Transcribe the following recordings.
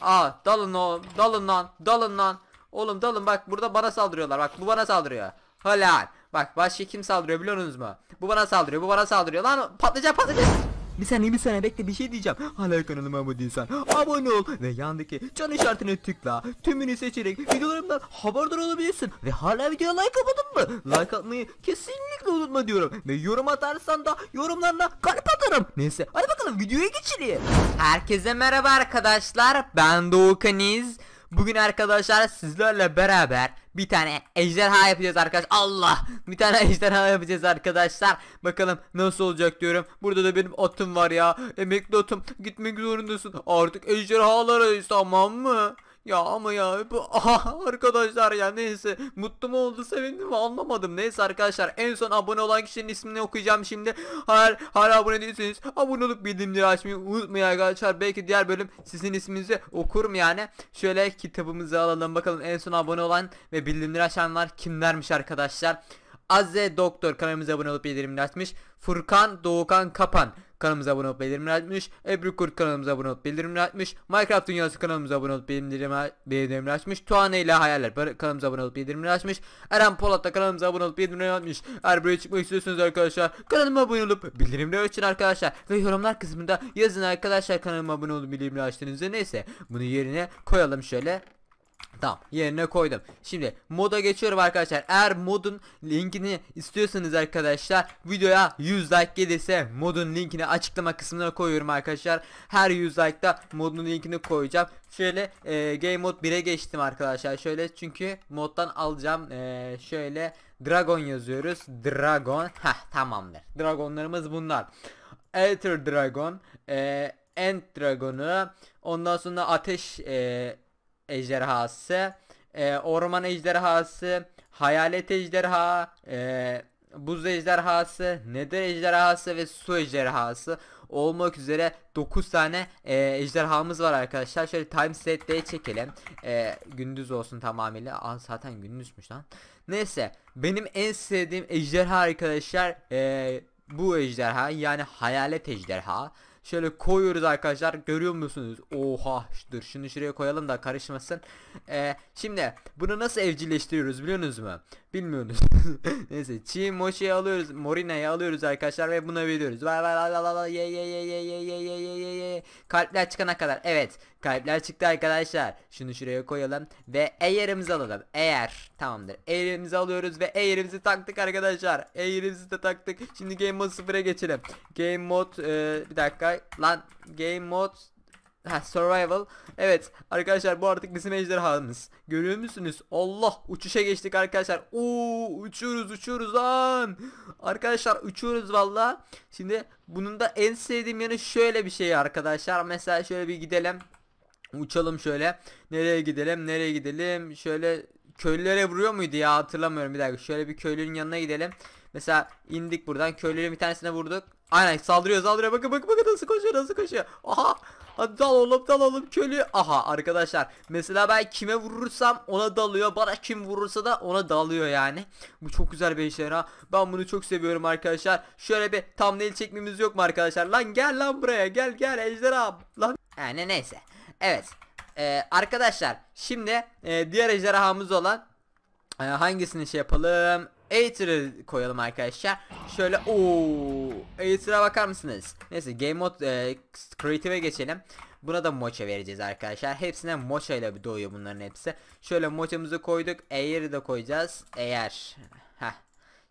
Aa dalın o, dalın lan dalın lan. Oğlum dalın bak burada bana saldırıyorlar bak bu bana saldırıyor. Helal. Bak başka kim saldırıyor biliyor musunuz mu? Bu bana saldırıyor bu bana saldırıyor lan patlayacak patlayacak. Bir saniye bir saniye bekle bir şey diyeceğim. Hala kanalıma abone değilsen abone ol ve yandaki can işaretine tıkla. Tümünü seçerek videolarımdan haberdar olabilirsin. Ve hala videoya like atmadın mı? Like atmayı kesinlikle unutma diyorum. Ve yorum atarsan da yorumlarına kalp atarım. Neyse hadi bakalım videoya geçelim. Herkese merhaba arkadaşlar. Ben Doğukaniz. Bugün arkadaşlar sizlerle beraber bir tane ejderha yapacağız arkadaş. Allah! Bir tane ejderha yapacağız arkadaşlar. Bakalım nasıl olacak diyorum. Burada da benim atım var ya. Emekli atım. Gitmek zorundasın. Artık ejderhalarayız tamam mı? Ya ama ya bu aha, arkadaşlar ya neyse mutlu mu oldu sevindim mi anlamadım. Neyse arkadaşlar en son abone olan kişinin ismini okuyacağım şimdi. hala hala abone değilseniz abone olup bildirimleri açmayı unutmayın arkadaşlar. Belki diğer bölüm sizin isminizi okurum yani. Şöyle kitabımızı alalım bakalım en son abone olan ve bildirimleri açanlar kimlermiş arkadaşlar. Azze Doktor kanalımıza abone olup bildirimleri açmış. Furkan Doğukan Kapan kanalımıza abone olup bildirimleri açmış. Ebru Kurt kanalımıza abone olup bildirimleri açmış. Minecraft Dünyası kanalımıza abone olup bildirimleri açmış. Tuane ile Hayaller kanalımıza abone olup bildirimleri açmış. Eren Polat da kanalımıza abone olup bildirimleri açmış. Eğer buraya çıkmak istiyorsanız arkadaşlar kanalıma abone olup bildirimleri açın arkadaşlar. Ve yorumlar kısmında yazın arkadaşlar kanalıma abone olup bildirimleri açtığınızda neyse. Bunu yerine koyalım şöyle. Tamam yerine koydum. Şimdi moda geçiyorum arkadaşlar. Eğer modun linkini istiyorsanız arkadaşlar videoya 100 like gelirse modun linkini açıklama kısmına koyuyorum arkadaşlar. Her 100 like'da modun linkini koyacağım. Şöyle e, game mod 1'e geçtim arkadaşlar. Şöyle çünkü moddan alacağım. E, şöyle dragon yazıyoruz. Dragon. Heh tamamdır. Dragonlarımız bunlar. elder Dragon. E, End Dragon'u. Ondan sonra ateş e, ejderhası, e, orman ejderhası, hayalet ejderha, e, buz ejderhası, nedir ejderhası ve su ejderhası olmak üzere 9 tane e, ejderhamız var arkadaşlar. Şöyle time set'e çekelim. E, gündüz olsun tamamıyla. Aa, zaten gündüzmüş lan. Neyse benim en sevdiğim ejderha arkadaşlar e, bu ejderha yani hayalet ejderha. Şöyle koyuyoruz arkadaşlar. Görüyor musunuz? Oha. Dur şunu şuraya koyalım da karışmasın. Ee, şimdi bunu nasıl evcilleştiriyoruz biliyorsunuz mu? Bilmiyoruz. Neyse Chimoşi'yi alıyoruz. Morina'yı alıyoruz arkadaşlar ve buna veriyoruz. Vay vay vay vay vay ye ye ye ye ye ye ye ye ye ye. Kalpler çıkana kadar. Evet. Kalpler çıktı arkadaşlar. Şunu şuraya koyalım ve eğerimizi alalım. Eğer. Tamamdır. Eğerimizi alıyoruz ve eğerimizi taktık arkadaşlar. Eğerimizi de taktık. Şimdi game mode 0'a geçelim. Game mode e, bir dakika. Lan game mode Ha survival. Evet arkadaşlar bu artık bizim ejderhamız. Görüyor musunuz? Allah uçuşa geçtik arkadaşlar. Oo uçuyoruz uçuyoruz lan. Arkadaşlar uçuyoruz valla. Şimdi bunun da en sevdiğim yanı şöyle bir şey arkadaşlar. Mesela şöyle bir gidelim. Uçalım şöyle. Nereye gidelim? Nereye gidelim? Şöyle köylülere vuruyor muydu ya hatırlamıyorum bir dakika. Şöyle bir köylünün yanına gidelim. Mesela indik buradan köylünün bir tanesine vurduk. Aynen saldırıyor saldırıyor bakın bakın bakın nasıl koşuyor nasıl koşuyor. Aha dal oğlum dal oğlum köylü. Aha arkadaşlar mesela ben kime vurursam ona dalıyor. Bana kim vurursa da ona dalıyor yani. Bu çok güzel bir şey ha. Ben bunu çok seviyorum arkadaşlar. Şöyle bir thumbnail çekmemiz yok mu arkadaşlar? Lan gel lan buraya gel gel ejderha. Lan. Yani neyse. Evet. Ee, arkadaşlar şimdi e, diğer ejderhamız olan e, hangisini şey yapalım? Aether'ı koyalım arkadaşlar. Şöyle ooo Aether'a bakar mısınız? Neyse game mode e, creative'e geçelim. Buna da moça vereceğiz arkadaşlar. Hepsine moça ile doğuyor bunların hepsi. Şöyle moçamızı koyduk. Air'ı da koyacağız. Eğer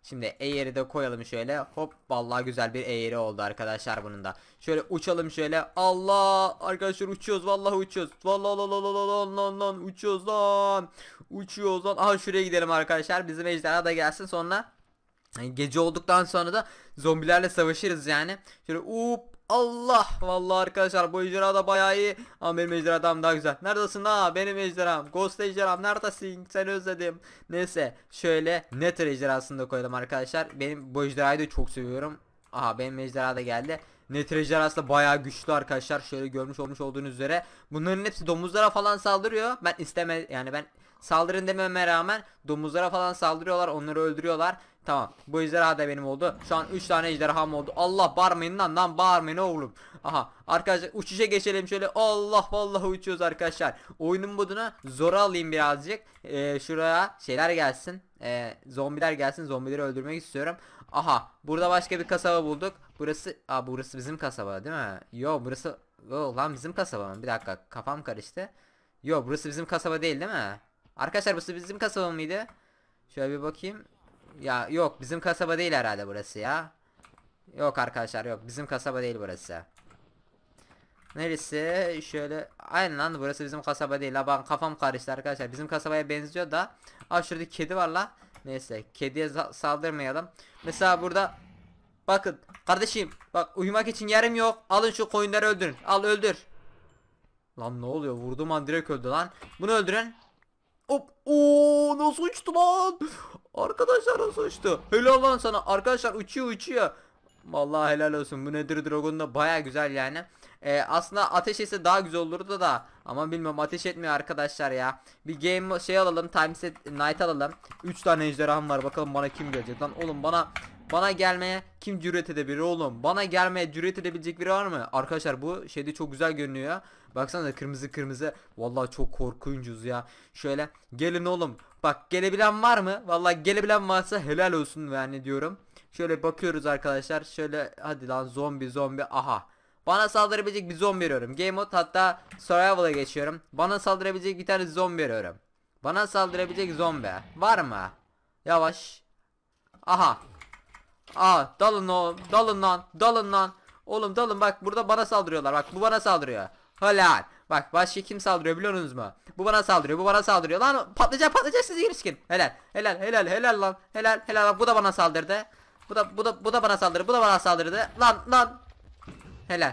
Şimdi eğeri de koyalım şöyle. Hop vallahi güzel bir eğeri oldu arkadaşlar bunun da. Şöyle uçalım şöyle. Allah arkadaşlar uçuyoruz vallahi uçuyoruz. Vallahi lan lan lan lan lan uçuyoruz lan. Uçuyoruz lan. Aha şuraya gidelim arkadaşlar. Bizim ejderha da gelsin sonra Gece olduktan sonra da zombilerle savaşırız yani. Şöyle hop Allah vallahi arkadaşlar bu ejderha da bayağı iyi ama benim ejderham daha güzel. Neredesin ha? Benim ejderham. Ghost ejderham neredesin? Seni özledim. Neyse şöyle Nether ejderhasını da koydum arkadaşlar. Benim bu ejderhayı da çok seviyorum. Aha benim ejderha da geldi. Nether ejderhası da bayağı güçlü arkadaşlar. Şöyle görmüş olmuş olduğunuz üzere. Bunların hepsi domuzlara falan saldırıyor. Ben isteme yani ben saldırın dememe rağmen domuzlara falan saldırıyorlar. Onları öldürüyorlar. Tamam. Bu ejderha da benim oldu. Şu an 3 tane ejderham oldu. Allah bağırmayın lan lan bağırmayın oğlum. Aha. Arkadaşlar uçuşa geçelim şöyle. Allah Allah uçuyoruz arkadaşlar. Oyunun moduna zora alayım birazcık. Ee, şuraya şeyler gelsin. Ee, zombiler gelsin. Zombileri öldürmek istiyorum. Aha. Burada başka bir kasaba bulduk. Burası. Aa burası bizim kasaba değil mi? Yo burası. Yo, lan bizim kasaba mı? Bir dakika kafam karıştı. Yo burası bizim kasaba değil değil mi? Arkadaşlar burası bizim kasaba mıydı? Şöyle bir bakayım. Ya yok bizim kasaba değil herhalde burası ya. Yok arkadaşlar yok bizim kasaba değil burası. Neresi? Şöyle aynen lan burası bizim kasaba değil. La ben kafam karıştı arkadaşlar. Bizim kasabaya benziyor da. Aa şurada kedi var la. Neyse kediye saldırmayalım. Mesela burada bakın kardeşim bak uyumak için yerim yok. Alın şu koyunları öldürün. Al öldür. Lan ne oluyor? Vurdum an direkt öldü lan. Bunu öldürün. Hop. Oo nasıl uçtu lan? Arkadaşlar o uçtu. Helal lan sana. Arkadaşlar uçuyor uçuyor. Vallahi helal olsun. Bu nedir dragon da baya güzel yani. Ee, aslında ateş etse daha güzel olurdu da. Ama bilmiyorum ateş etmiyor arkadaşlar ya. Bir game şey alalım. Time set night alalım. 3 tane ejderham var. Bakalım bana kim gelecek lan. Oğlum bana bana gelmeye kim cüret edebilir oğlum? Bana gelmeye cüret edebilecek biri var mı? Arkadaşlar bu şeyde çok güzel görünüyor ya. Baksanıza kırmızı kırmızı. Vallahi çok korkuncuz ya. Şöyle gelin oğlum. Bak gelebilen var mı? Vallahi gelebilen varsa helal olsun yani diyorum. Şöyle bakıyoruz arkadaşlar. Şöyle hadi lan zombi zombi aha. Bana saldırabilecek bir zombi arıyorum. Game mode hatta survival'a geçiyorum. Bana saldırabilecek bir tane zombi arıyorum. Bana saldırabilecek zombi. Var mı? Yavaş. Aha. Aa dalın oğlum. Dalın lan. Dalın lan. Oğlum dalın bak burada bana saldırıyorlar. Bak bu bana saldırıyor. Helal. Bak başka kim saldırıyor musunuz mu? Bu bana saldırıyor bu bana saldırıyor. Lan patlayacak patlayacak sizi girişkin. Helal helal helal helal lan. Helal helal lan. bu da bana saldırdı. Bu da bu da bu da bana saldırdı. Bu da bana saldırdı. Lan lan. Helal.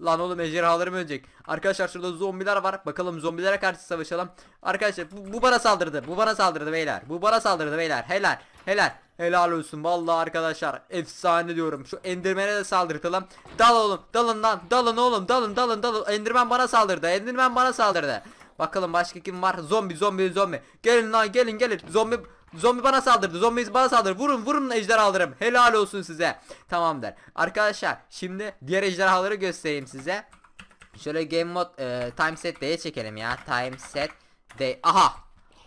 Lan oğlum ejderhalarım ölecek. Arkadaşlar şurada zombiler var. Bakalım zombilere karşı savaşalım. Arkadaşlar bu, bu bana saldırdı. Bu bana saldırdı beyler. Bu bana saldırdı beyler. Helal. Helal. Helal olsun vallahi arkadaşlar efsane diyorum şu endirmene de saldırtalım Dal oğlum dalın lan dalın oğlum dalın dalın dalın endirmen bana saldırdı endirmen bana saldırdı Bakalım başka kim var zombi zombi zombi Gelin lan gelin gelin zombi Zombi bana saldırdı. Zombi bana saldırdı. Vurun vurun ejderhalarım. Helal olsun size. Tamamdır. Arkadaşlar şimdi diğer ejderhaları göstereyim size. Şöyle game mod e, time set diye çekelim ya. Time set day. Aha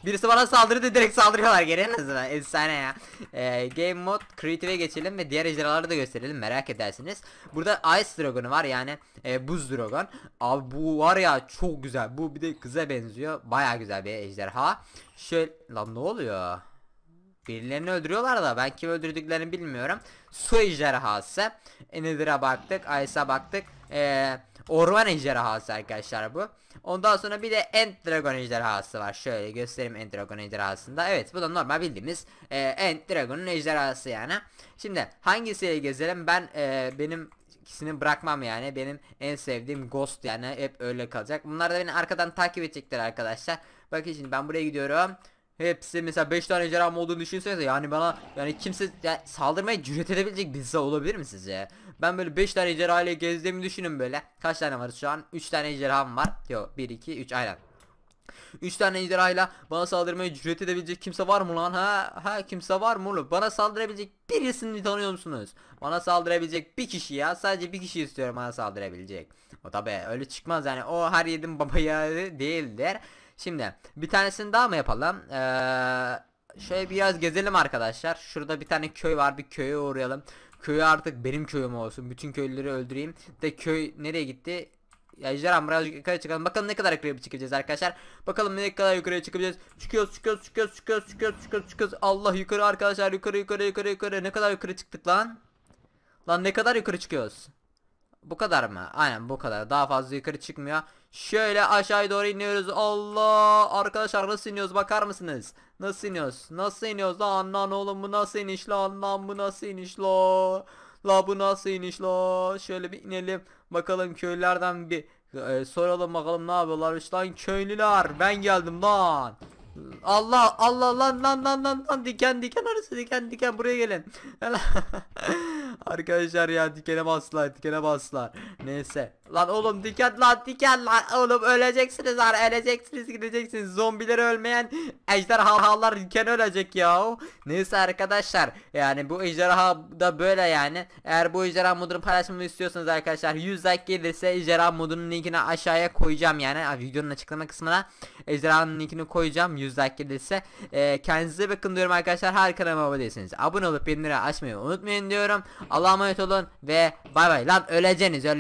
Birisi bana saldırdı direkt saldırıyorlar geri en azından. Efsane ya. Ee, game mod creative'e geçelim ve diğer ejderhaları da gösterelim merak edersiniz. Burada Ice Dragon'u var yani e, buz dragon. Abi bu var ya çok güzel. Bu bir de kıza benziyor. Baya güzel bir ejderha. Şöyle lan ne oluyor? Birilerini öldürüyorlar da ben kim öldürdüklerini bilmiyorum. Su ejderhası. Ender'a baktık. Ice'a baktık. Ee, orman ejderhası arkadaşlar bu. Ondan sonra bir de End Dragon ejderhası var. Şöyle göstereyim End Dragon ejderhasında. Evet bu da normal bildiğimiz e, End Dragon'un ejderhası yani. Şimdi hangisiyle gezelim? Ben e, benim ikisini bırakmam yani. Benim en sevdiğim Ghost yani hep öyle kalacak. Bunlar da beni arkadan takip edecekler arkadaşlar. Bakın şimdi ben buraya gidiyorum. Hepsi mesela 5 tane ejderham olduğunu düşünsenize yani bana yani kimse yani saldırmaya cüret edebilecek bizde olabilir mi sizce? Ben böyle 5 tane ejderha ile gezdiğimi düşünün böyle. Kaç tane var şu an? 3 tane ejderham var. Yok 1 2 3 aynen. 3 tane ejderhayla bana saldırmaya cüret edebilecek kimse var mı lan? Ha ha kimse var mı oğlum? Bana saldırabilecek birisini tanıyor musunuz? Bana saldırabilecek bir kişi ya. Sadece bir kişi istiyorum bana saldırabilecek. O tabi öyle çıkmaz yani. O her yedim babaya değildir. Şimdi bir tanesini daha mı yapalım? Ee, şöyle biraz gezelim arkadaşlar. Şurada bir tane köy var. Bir köye uğrayalım. Köyü artık benim köyüm olsun. Bütün köylüleri öldüreyim. De köy nereye gitti? Ya ejderham birazcık yukarı çıkalım. Bakalım ne kadar yukarı çıkacağız arkadaşlar. Bakalım ne kadar yukarı çıkabileceğiz. Çıkıyoruz çıkıyoruz çıkıyoruz çıkıyoruz çıkıyoruz çıkıyoruz çıkıyoruz. Allah yukarı arkadaşlar yukarı yukarı yukarı yukarı. Ne kadar yukarı çıktık lan? Lan ne kadar yukarı çıkıyoruz? Bu kadar mı? Aynen bu kadar. Daha fazla yukarı çıkmıyor. Şöyle aşağıya doğru iniyoruz. Allah! Arkadaşlar nasıl iniyoruz bakar mısınız? Nasıl iniyoruz? Nasıl iniyoruz? Lan lan oğlum bu nasıl iniş lan? Lan bu nasıl iniş la? La bu nasıl iniş la? Şöyle bir inelim. Bakalım köylerden bir e, soralım bakalım ne yapıyorlar işte lan köylüler. Ben geldim lan. Allah Allah lan lan lan lan lan diken diken arası diken diken buraya gelin. Arkadaşlar ya dikene baslar, dikene baslar. Neyse. Lan oğlum diken lan diken lan oğlum öleceksiniz lan öleceksiniz gideceksiniz. Zombileri ölmeyen ejderhalar diken ölecek ya. Neyse arkadaşlar yani bu ejderha da böyle yani. Eğer bu ejderha modunu paylaşmamı istiyorsanız arkadaşlar 100 like gelirse ejderha modunun linkini aşağıya koyacağım yani. Videonun açıklama kısmına ejderhanın linkini koyacağım 100 like gelirse. E, kendinize bakın diyorum arkadaşlar. Her kanalıma abone değilseniz abone olup bildirimleri açmayı unutmayın diyorum. Allah'a emanet olun ve bay bay lan öleceğiniz öleceğiniz.